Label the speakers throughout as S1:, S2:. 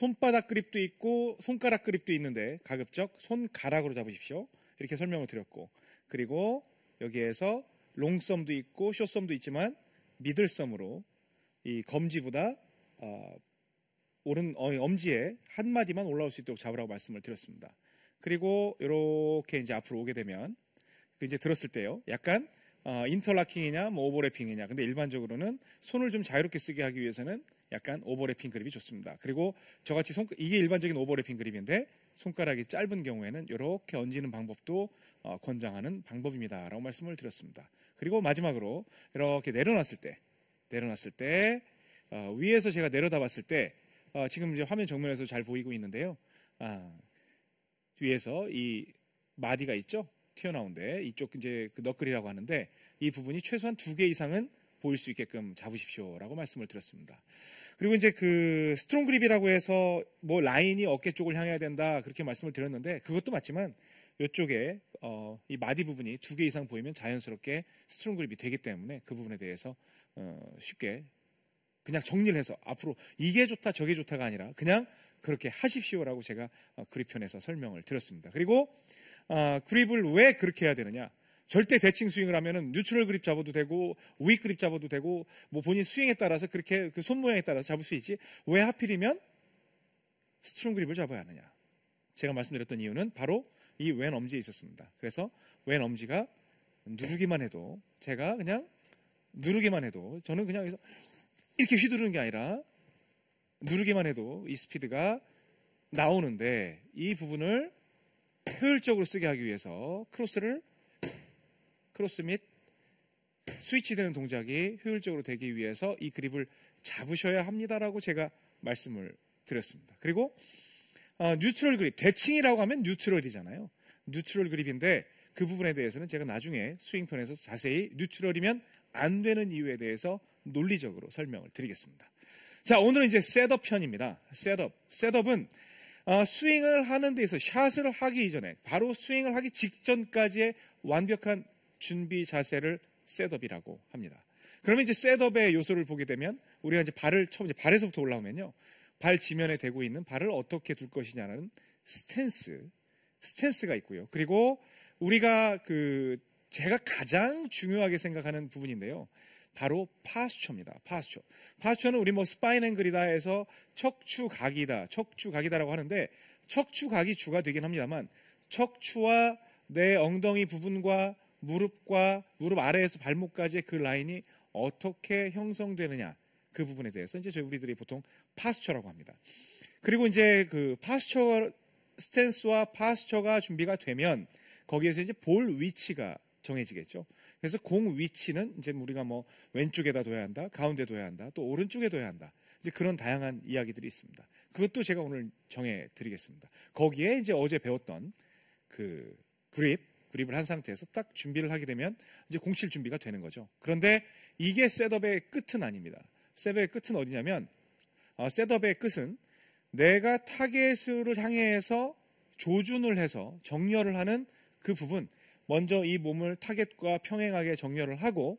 S1: 손바닥 그립도 있고 손가락 그립도 있는데 가급적 손가락으로 잡으십시오. 이렇게 설명을 드렸고 그리고 여기에서 롱썸도 있고 쇼썸도 있지만 미들썸으로 이 검지보다 어, 오른 어, 엄지에 한 마디만 올라올 수 있도록 잡으라고 말씀을 드렸습니다. 그리고 이렇게 이제 앞으로 오게 되면 그 이제 들었을 때요. 약간 어, 인터라킹이냐 뭐 오버래핑이냐. 근데 일반적으로는 손을 좀 자유롭게 쓰게 하기 위해서는 약간 오버래핑 그립이 좋습니다. 그리고 저같이 손 이게 일반적인 오버래핑 그립인데 손가락이 짧은 경우에는 이렇게 얹는 방법도 어, 권장하는 방법입니다라고 말씀을 드렸습니다. 그리고 마지막으로 이렇게 내려놨을 때 내려놨을 때 어, 위에서 제가 내려다봤을 때 어, 지금 이제 화면 정면에서 잘 보이고 있는데요. 아, 뒤에서 이 마디가 있죠. 튀어나온데 이쪽 이제 그 너클이라고 하는데 이 부분이 최소한 두 개 이상은 보일 수 있게끔 잡으십시오라고 말씀을 드렸습니다. 그리고 이제 그 스트롱 그립이라고 해서 뭐 라인이 어깨 쪽을 향해야 된다 그렇게 말씀을 드렸는데 그것도 맞지만 이쪽에 어, 이 마디 부분이 두 개 이상 보이면 자연스럽게 스트롱 그립이 되기 때문에 그 부분에 대해서 어, 쉽게 그냥 정리를 해서 앞으로 이게 좋다 저게 좋다가 아니라 그냥 그렇게 하십시오라고 제가 어, 그립 편에서 설명을 드렸습니다. 그리고 어, 그립을 왜 그렇게 해야 되느냐? 절대 대칭 스윙을 하면은 뉴트럴 그립 잡아도 되고 우익 그립 잡아도 되고 뭐 본인 스윙에 따라서 그렇게 그 손 모양에 따라서 잡을 수 있지 왜 하필이면 스트롱 그립을 잡아야 하느냐 제가 말씀드렸던 이유는 바로 이 왼 엄지에 있었습니다 그래서 왼 엄지가 누르기만 해도 제가 그냥 누르기만 해도 저는 그냥 이렇게 휘두르는 게 아니라 누르기만 해도 이 스피드가 나오는데 이 부분을 효율적으로 쓰게 하기 위해서 크로스를 크로스 및 스위치되는 동작이 효율적으로 되기 위해서 이 그립을 잡으셔야 합니다라고 제가 말씀을 드렸습니다. 그리고 어, 뉴트럴 그립, 대칭이라고 하면 뉴트럴이잖아요. 뉴트럴 그립인데 그 부분에 대해서는 제가 나중에 스윙편에서 자세히 뉴트럴이면 안 되는 이유에 대해서 논리적으로 설명을 드리겠습니다. 자, 오늘은 이제 셋업 편입니다. 셋업. 셋업은 어, 스윙을 하는 데서 샷을 하기 이전에 바로 스윙을 하기 직전까지의 완벽한 준비 자세를 셋업이라고 합니다. 그러면 이제 셋업의 요소를 보게 되면 우리가 이제 발을 처음 이제 발에서부터 올라오면요. 발 지면에 대고 있는 발을 어떻게 둘 것이냐는 스탠스, 스탠스가 있고요. 그리고 우리가 그 제가 가장 중요하게 생각하는 부분인데요. 바로 파스처입니다. 파스처. 파스처는 우리 뭐 스파인 앵글이다 해서 척추각이다, 척추각이다라고 하는데 척추각이 주가 되긴 합니다만 척추와 내 엉덩이 부분과 무릎과 무릎 아래에서 발목까지의 그 라인이 어떻게 형성되느냐 그 부분에 대해서 이제 저희 우리들이 보통 파스처라고 합니다. 그리고 이제 그 파스처 스탠스와 파스처가 준비가 되면 거기에서 이제 볼 위치가 정해지겠죠. 그래서 공 위치는 이제 우리가 뭐 왼쪽에다 둬야 한다, 가운데 둬야 한다, 또 오른쪽에 둬야 한다. 이제 그런 다양한 이야기들이 있습니다. 그것도 제가 오늘 정해 드리겠습니다. 거기에 이제 어제 배웠던 그 그립, 구입을 한 상태에서 딱 준비를 하게 되면 이제 공칠 준비가 되는 거죠. 그런데 이게 셋업의 끝은 아닙니다. 셋업의 끝은 어디냐면 어, 셋업의 끝은 내가 타겟을 향해서 조준을 해서 정렬을 하는 그 부분 먼저 이 몸을 타겟과 평행하게 정렬을 하고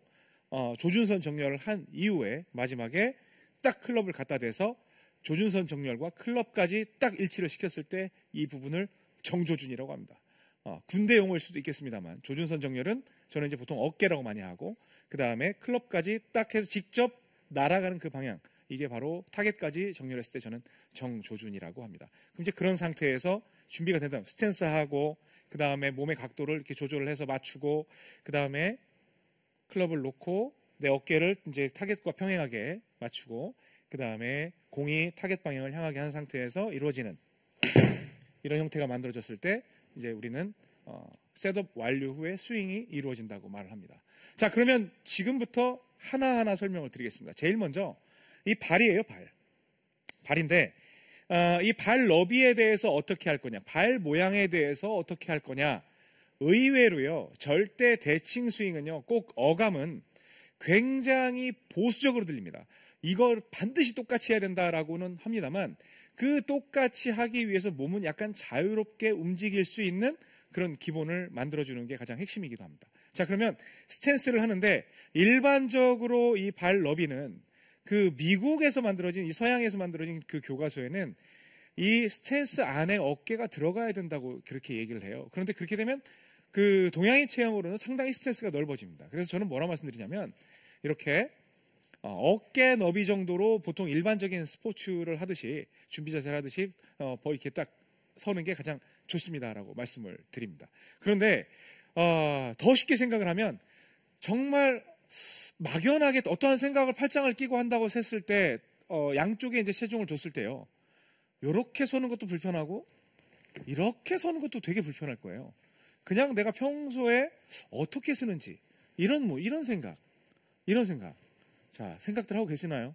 S1: 어, 조준선 정렬을 한 이후에 마지막에 딱 클럽을 갖다 대서 조준선 정렬과 클럽까지 딱 일치를 시켰을 때 이 부분을 정조준이라고 합니다. 어, 군대 용어일 수도 있겠습니다만 조준선 정렬은 저는 이제 보통 어깨라고 많이 하고 그 다음에 클럽까지 딱 해서 직접 날아가는 그 방향 이게 바로 타겟까지 정렬했을 때 저는 정조준이라고 합니다. 그럼 이제 그런 상태에서 준비가 된다면 스탠스하고 그 다음에 몸의 각도를 이렇게 조절을 해서 맞추고 그 다음에 클럽을 놓고 내 어깨를 이제 타겟과 평행하게 맞추고 그 다음에 공이 타겟 방향을 향하게 한 상태에서 이루어지는 이런 형태가 만들어졌을 때 이제 우리는 어, 셋업 완료 후에 스윙이 이루어진다고 말을 합니다. 자, 그러면 지금부터 하나하나 설명을 드리겠습니다. 제일 먼저 이 발이에요, 발. 발인데 어, 이 발 너비에 대해서 어떻게 할 거냐, 발 모양에 대해서 어떻게 할 거냐. 의외로요, 절대 대칭 스윙은요, 꼭 어감은 굉장히 보수적으로 들립니다. 이걸 반드시 똑같이 해야 된다라고는 합니다만 그 똑같이 하기 위해서 몸은 약간 자유롭게 움직일 수 있는 그런 기본을 만들어주는 게 가장 핵심이기도 합니다. 자, 그러면 스탠스를 하는데 일반적으로 이 발 너비는 그 미국에서 만들어진 이 서양에서 만들어진 그 교과서에는 이 스탠스 안에 어깨가 들어가야 된다고 그렇게 얘기를 해요. 그런데 그렇게 되면 그 동양인 체형으로는 상당히 스탠스가 넓어집니다. 그래서 저는 뭐라 말씀드리냐면 이렇게 어, 어깨 너비 정도로 보통 일반적인 스포츠를 하듯이 준비 자세를 하듯이 어, 이렇게 딱 서는 게 가장 좋습니다라고 말씀을 드립니다. 그런데 어, 더 쉽게 생각을 하면 정말 막연하게 어떠한 생각을 팔짱을 끼고 한다고 했을 때 어, 양쪽에 이제 체중을 뒀을 때요. 이렇게 서는 것도 불편하고 이렇게 서는 것도 되게 불편할 거예요. 그냥 내가 평소에 어떻게 쓰는지 이런 뭐 이런 생각 이런 생각 자, 생각들 하고 계시나요?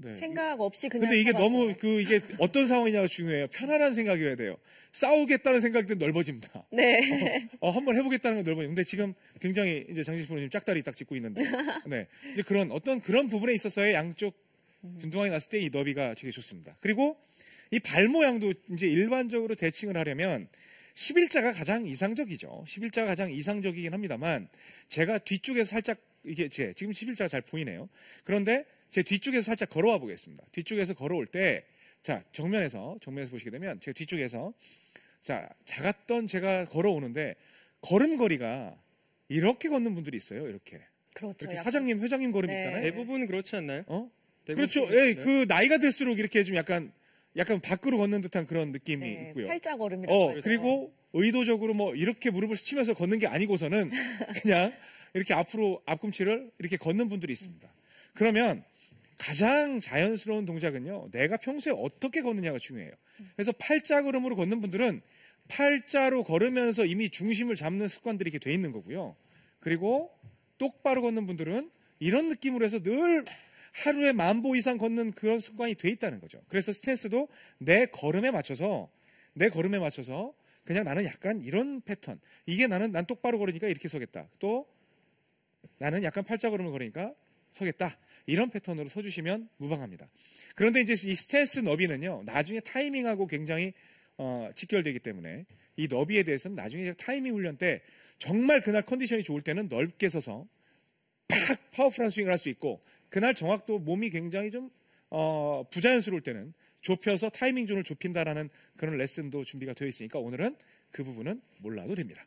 S1: 네. 생각 없이 그냥. 근데 이게 너무 그 이게 어떤 상황이냐가 중요해요. 편안한 생각이어야 돼요. 싸우겠다는 생각도 넓어집니다. 네. 어, 어, 한번 해보겠다는 건 넓어요. 근데 지금 굉장히 이제 장진수 프로님 짝다리 딱 짚고 있는데, 네. 이제 그런 어떤 그런 부분에 있어서의 양쪽 균등하게 음. 났을 때 이 너비가 되게 좋습니다. 그리고 이 발 모양도 이제 일반적으로 대칭을 하려면 11자가 가장 이상적이죠. 11자가 가장 이상적이긴 합니다만 제가 뒤쪽에서 살짝 이게 제, 지금 11자가 잘 보이네요. 그런데 제 뒤쪽에서 살짝 걸어와 보겠습니다. 뒤쪽에서 걸어올 때, 자, 정면에서, 정면에서 보시게 되면 제 뒤쪽에서, 자, 작았던 제가 걸어오는데, 걸음걸이가 이렇게 걷는 분들이 있어요, 이렇게. 그렇죠. 이렇게 사장님, 회장님 걸음 네. 있잖아요. 대부분 그렇지 않나요? 어? 그렇죠. 예, 그 나이가 들수록 이렇게 좀 약간 약간 밖으로 걷는 듯한 그런 느낌이 네, 있고요. 팔자 걸음이라고. 어, 그리고 의도적으로 뭐 이렇게 무릎을 스치면서 걷는 게 아니고서는 그냥 이렇게 앞으로 앞꿈치를 이렇게 걷는 분들이 있습니다. 그러면 가장 자연스러운 동작은요. 내가 평소에 어떻게 걷느냐가 중요해요. 그래서 팔자 걸음으로 걷는 분들은 팔자로 걸으면서 이미 중심을 잡는 습관들이 이렇게 돼 있는 거고요. 그리고 똑바로 걷는 분들은 이런 느낌으로 해서 늘 하루에 만보 이상 걷는 그런 습관이 돼 있다는 거죠. 그래서 스탠스도 내 걸음에 맞춰서 내 걸음에 맞춰서 그냥 나는 약간 이런 패턴. 이게 나는 난 똑바로 걸으니까 이렇게 서겠다. 또 나는 약간 팔자걸음을 걸으니까 서겠다. 이런 패턴으로 서주시면 무방합니다. 그런데 이제 이 스탠스 너비는요, 나중에 타이밍하고 굉장히 어, 직결되기 때문에 이 너비에 대해서는 나중에 타이밍 훈련 때 정말 그날 컨디션이 좋을 때는 넓게 서서 팍 파워풀한 스윙을 할 수 있고 그날 정확도 몸이 굉장히 좀 어, 부자연스러울 때는 좁혀서 타이밍 존을 좁힌다라는 그런 레슨도 준비가 되어 있으니까 오늘은 그 부분은 몰라도 됩니다.